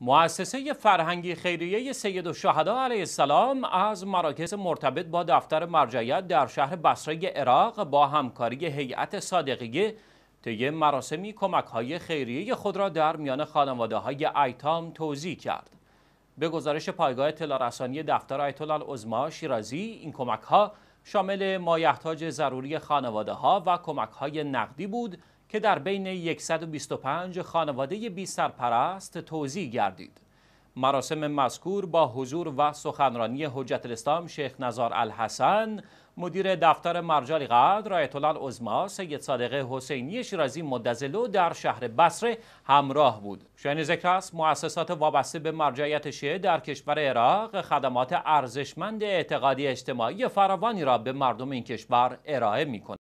مؤسسه فرهنگی خیریه سید الشهدا علیه السلام از مراکز مرتبط با دفتر مرجعیت در شهر بصره عراق با همکاری هیئت صادقیه طی مراسمی کمک های خیریه خود را در میان خانواده های ایتام توضیح کرد. به گزارش پایگاه تلارسانی دفتر آیت ازما شیرازی این کمک ها شامل مایحتاج ضروری خانواده ها و کمک های نقدی بود که در بین 125 خانواده بی سرپرست توضیح گردید. مراسم مذکور با حضور و سخنرانی حجت الاسلام شیخ نزار الحسن مدیر دفتر مرجال قدر آیت ازما سید صادق حسینی شیرازی مدزلو در شهر بصره همراه بود شاین ذکر است مؤسسات وابسته به مرجعیت شیعه در کشور عراق خدمات ارزشمند اعتقادی اجتماعی فراوانی را به مردم این کشور ارائه کند